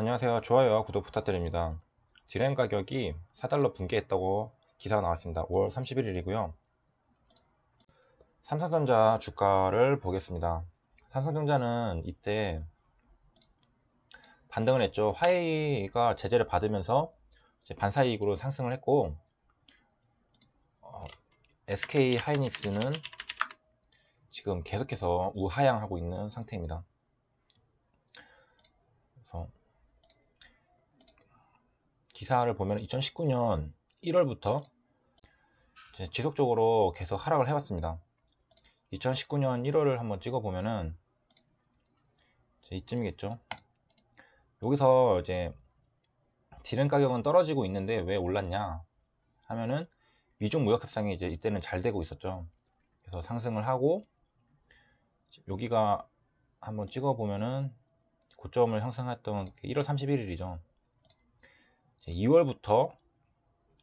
안녕하세요. 좋아요와 구독 부탁드립니다. 디램 가격이 4달러 붕괴했다고 기사가 나왔습니다. 5월 31일이고요. 삼성전자 주가를 보겠습니다. 삼성전자는 이때 반등을 했죠. 화웨이가 제재를 받으면서 반사이익으로 상승을 했고 어, SK 하이닉스는 지금 계속해서 우하향하고 있는 상태입니다. 기사를 보면 2019년 1월부터 지속적으로 계속 하락을 해왔습니다. 2019년 1월을 한번 찍어보면은 이쯤이겠죠. 여기서 이제 디램 가격은 떨어지고 있는데 왜 올랐냐 하면은 미중 무역 협상이 이제 이때는 잘 되고 있었죠. 그래서 상승을 하고 여기가 한번 찍어보면은 고점을 형성했던 1월 31일이죠. 2월부터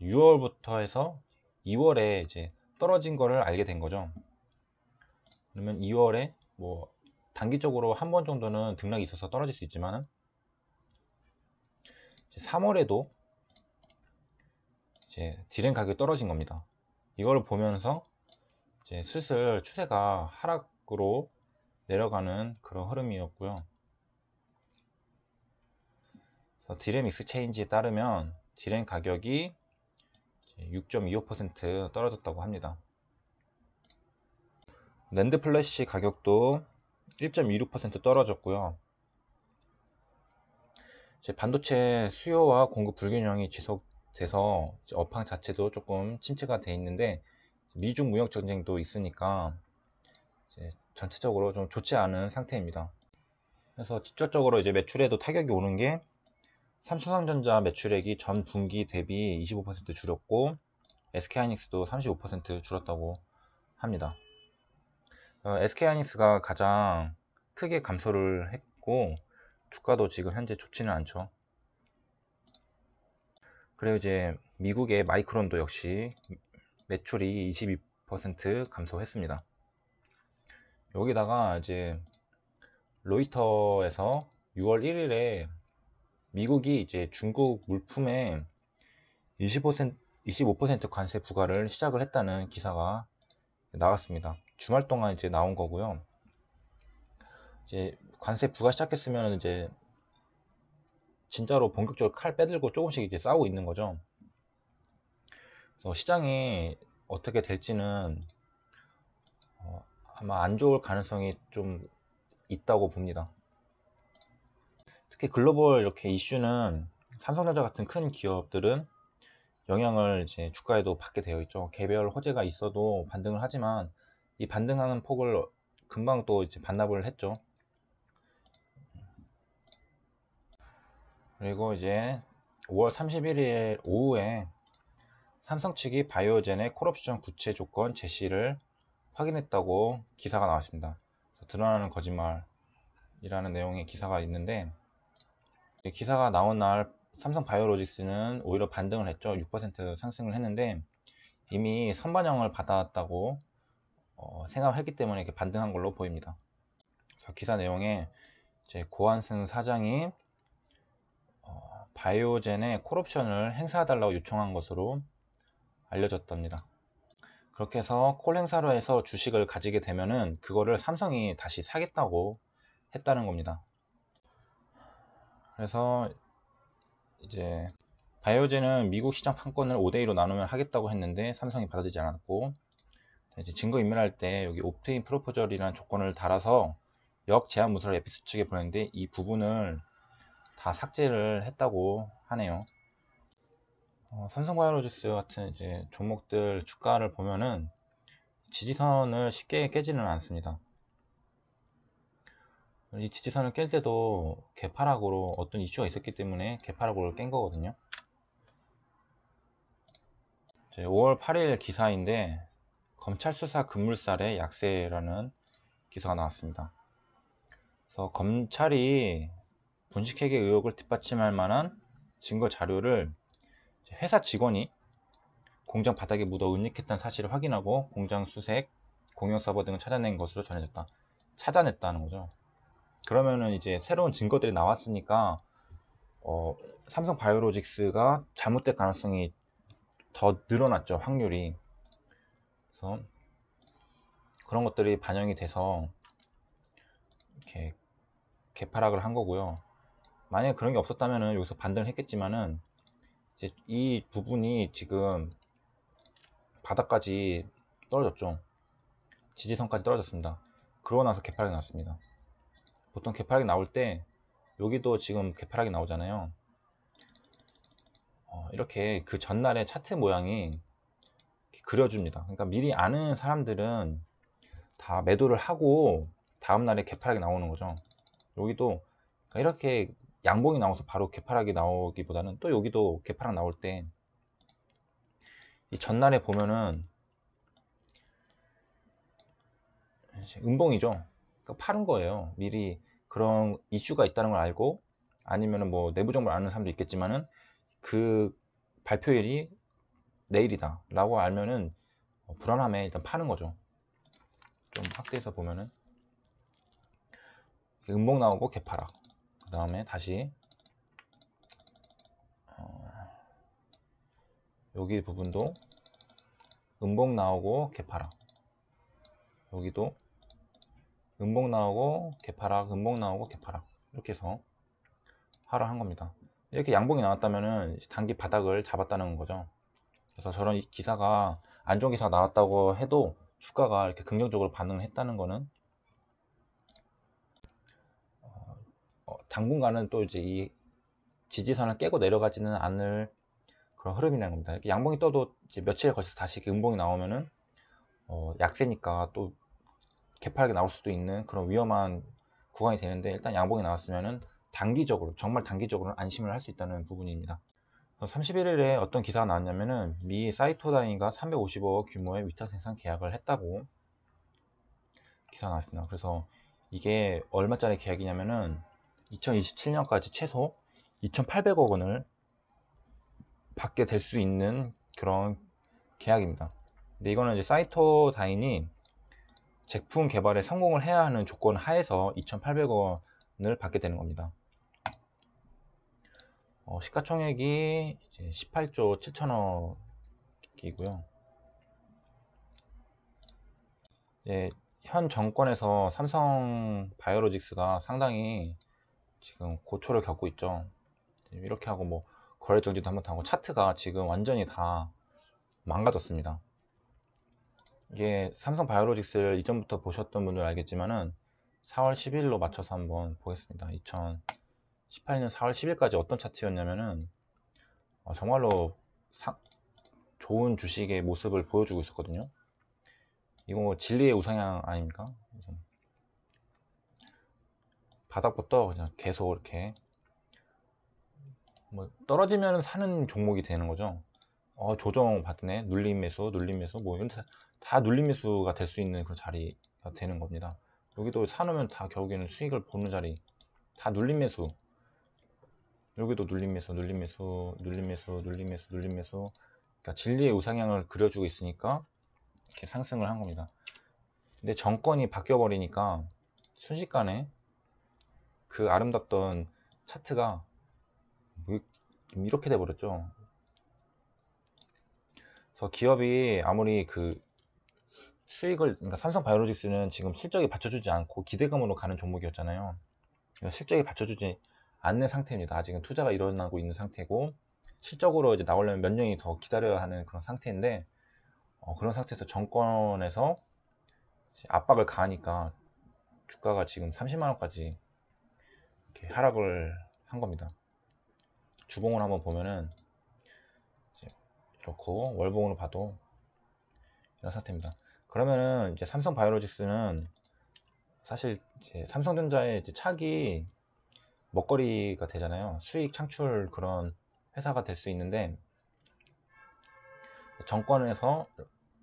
6월부터 해서 2월에 이제 떨어진 거를 알게 된 거죠. 그러면 2월에 뭐 단기적으로 한 번 정도는 등락이 있어서 떨어질 수있지만 3월에도 이제 디램 가격이 떨어진 겁니다. 이걸 보면서 이제 슬슬 추세가 하락으로 내려가는 그런 흐름이었고요. 디램 익스체인지에 따르면 디램 가격이 6.25% 떨어졌다고 합니다. 랜드 플래시 가격도 1.26% 떨어졌고요. 반도체 수요와 공급 불균형이 지속돼서 업황 자체도 조금 침체가 돼 있는데 미중 무역 전쟁도 있으니까 전체적으로 좀 좋지 않은 상태입니다. 그래서 직접적으로 이제 매출에도 타격이 오는 게 삼성전자 매출액이 전 분기 대비 25%줄였고 SK하이닉스도 35% 줄었다고 합니다. 어, SK하이닉스가 가장 크게 감소를 했고 주가도 지금 현재 좋지는 않죠. 그리고 이제 미국의 마이크론도 역시 매출이 22% 감소했습니다. 여기다가 이제 로이터에서 6월 1일에 미국이 이제 중국 물품에 25%, 25% 관세 부과를 시작을 했다는 기사가 나왔습니다. 주말 동안 이제 나온 거고요. 이제 관세 부과 시작했으면 이제 진짜로 본격적으로 칼 빼들고 조금씩 이제 싸우고 있는 거죠. 그래서 시장이 어떻게 될지는 어, 아마 안 좋을 가능성이 좀 있다고 봅니다. 특히 글로벌 이렇게 이슈는 삼성전자 같은 큰 기업들은 영향을 이제 주가에도 받게 되어 있죠. 개별 호재가 있어도 반등을 하지만 이 반등하는 폭을 금방 또 이제 반납을 했죠. 그리고 이제 5월 31일 오후에 삼성 측이 바이오젠의 콜옵션 구체 조건 제시를 확인했다고 기사가 나왔습니다. 드러나는 거짓말이라는 내용의 기사가 있는데 네, 기사가 나온 날 삼성 바이오로직스는 오히려 반등을 했죠. 6% 상승을 했는데 이미 선반영을 받았다고 어, 생각했기 때문에 이렇게 반등한 걸로 보입니다. 기사 내용에 고한승 사장이 어, 바이오젠의 콜옵션을 행사해달라고 요청한 것으로 알려졌답니다. 그렇게 해서 콜 행사로 해서 주식을 가지게 되면은 그거를 삼성이 다시 사겠다고 했다는 겁니다. 그래서 이제 바이오젠은 미국 시장 판권을 5대1로 나누면 하겠다고 했는데 삼성이 받아들이지 않았고 이제 증거인멸할 때 여기 옵트인 프로포절이라는 조건을 달아서 역제한 문서를 에피스 측에 보냈는데 이 부분을 다 삭제를 했다고 하네요. 어, 삼성바이오로직스 같은 이제 종목들 주가를 보면은 지지선을 쉽게 깨지는 않습니다. 이 지지선을 깰 때도 개파락으로 어떤 이슈가 있었기 때문에 개파락으로 깬 거거든요 5월 8일 기사인데 검찰 수사 급물살의 약세라는 기사가 나왔습니다 그래서 검찰이 분식회계 의혹을 뒷받침할 만한 증거 자료를 회사 직원이 공장 바닥에 묻어 은닉했다는 사실을 확인하고 공장 수색, 공용 서버 등을 찾아낸 것으로 전해졌다. 찾아냈다는 거죠. 그러면은 이제 새로운 증거들이 나왔으니까 어, 삼성 바이오로직스가 잘못될 가능성이 더 늘어났죠 확률이 그래서 그런 것들이 반영이 돼서 이렇게 개파락을 한 거고요 만약에 그런 게없었다면 여기서 반등을 했겠지만은 이제 이 부분이 지금 바닥까지 떨어졌죠 지지선까지 떨어졌습니다 그러고 나서 개파락이 났습니다 보통 개파락이 나올 때 여기도 지금 개파락이 나오잖아요 어, 이렇게 그 전날의 차트 모양이 그려줍니다 그러니까 미리 아는 사람들은 다 매도를 하고 다음날에 개파락이 나오는 거죠 여기도 그러니까 이렇게 양봉이 나와서 바로 개파락이 나오기보다는 또 여기도 개파락 나올 때이 전날에 보면은 음봉이죠 파는 그 거예요. 미리 그런 이슈가 있다는 걸 알고 아니면뭐 내부 정보를 아는 사람도 있겠지만은 그 발표일이 내일이다 라고 알면은 어, 불안함에 일단 파는 거죠 좀 확대해서 보면은 음봉 나오고 개파라그 다음에 다시 어, 여기 부분도 음봉 나오고 개파라 여기도 음봉 나오고 개파락 음봉 나오고 개파락 이렇게 해서 하루 한 겁니다 이렇게 양봉이 나왔다면은 단기 바닥을 잡았다는 거죠 그래서 저런 기사가 안 좋은 기사가 나왔다고 해도 주가가 이렇게 긍정적으로 반응을 했다는 거는 어, 어, 당분간은 또 이제 이 지지선을 깨고 내려가지는 않을 그런 흐름이라는 겁니다. 이렇게 양봉이 떠도 이제 며칠에 걸쳐서 다시 음봉이 나오면은 어, 약세니까 또 개팔하게 나올 수도 있는 그런 위험한 구간이 되는데 일단 양봉이 나왔으면은 단기적으로 정말 단기적으로 는 안심을 할 수 있다는 부분입니다. 31일에 어떤 기사가 나왔냐면은 미 사이토다인과 3 5 5억 규모의 위탁 생산 계약을 했다고 기사 나왔습니다. 그래서 이게 얼마짜리 계약이냐면은 2027년까지 최소 2,800억 원을 받게 될 수 있는 그런 계약입니다. 근데 이거는 이제 사이토다인이 제품 개발에 성공을 해야 하는 조건 하에서 2,800원을 받게 되는 겁니다. 어, 시가총액이 18조 7천억이고요. 현 정권에서 삼성 바이오로직스가 상당히 지금 고초를 겪고 있죠. 이렇게 하고 뭐 거래 정지도 한번 하고 차트가 지금 완전히 다 망가졌습니다. 이게 삼성 바이오로직스를 이전부터 보셨던 분들 알겠지만은 4월 10일로 맞춰서 한번 보겠습니다. 2018년 4월 10일까지 어떤 차트였냐면은 어, 정말로 사, 좋은 주식의 모습을 보여주고 있었거든요. 이거 뭐 진리의 우상향 아닙니까? 바닥부터 그냥 계속 이렇게 뭐 떨어지면 사는 종목이 되는 거죠. 어, 조정 받네, 눌림 매수, 눌림 매수, 뭐 이런 다 눌림매수가 될 수 있는 그 자리가 되는 겁니다. 여기도 사놓으면 다 결국에는 수익을 보는 자리 다 눌림매수 여기도 눌림매수 눌림매수 눌림매수 눌림매수 눌림매수 그러니까 진리의 우상향을 그려주고 있으니까 이렇게 상승을 한 겁니다. 근데 정권이 바뀌어 버리니까 순식간에 그 아름답던 차트가 뭐 이렇게 돼 버렸죠. 그래서 기업이 아무리 그 수익을 그러니까 삼성 바이오로직스는 지금 실적이 받쳐주지 않고 기대감으로 가는 종목이었잖아요. 실적이 받쳐주지 않는 상태입니다. 아직은 투자가 일어나고 있는 상태고 실적으로 이제 나오려면 몇 년이 더 기다려야 하는 그런 상태인데 어, 그런 상태에서 정권에서 압박을 가하니까 주가가 지금 30만 원까지 이렇게 하락을 한 겁니다. 주봉을 한번 보면은 이렇고 월봉으로 봐도 이런 상태입니다. 그러면은 이제 삼성 바이오로직스는 사실 삼성전자의 이제 차기 먹거리가 되잖아요. 수익 창출 그런 회사가 될 수 있는데 정권에서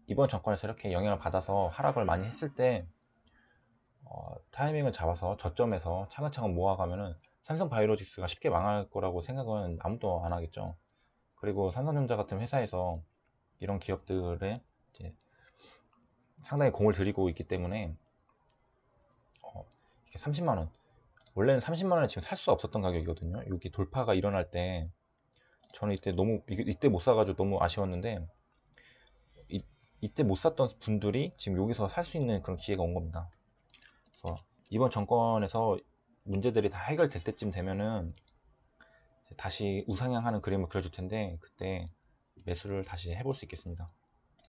이번 정권에서 이렇게 영향을 받아서 하락을 많이 했을 때 어, 타이밍을 잡아서 저점에서 차근차근 모아가면은 삼성 바이오로직스가 쉽게 망할 거라고 생각은 아무도 안 하겠죠. 그리고 삼성전자 같은 회사에서 이런 기업들의 상당히 공을 들이고 있기 때문에 어, 이게 30만원 원래는 30만원에 지금 살 수 없었던 가격이거든요 여기 돌파가 일어날 때 저는 이때 너무 이때 못 사가지고 너무 아쉬웠는데 이, 이때 못 샀던 분들이 지금 여기서 살 수 있는 그런 기회가 온 겁니다 그래서 이번 정권에서 문제들이 다 해결될 때쯤 되면은 다시 우상향하는 그림을 그려줄 텐데 그때 매수를 다시 해볼 수 있겠습니다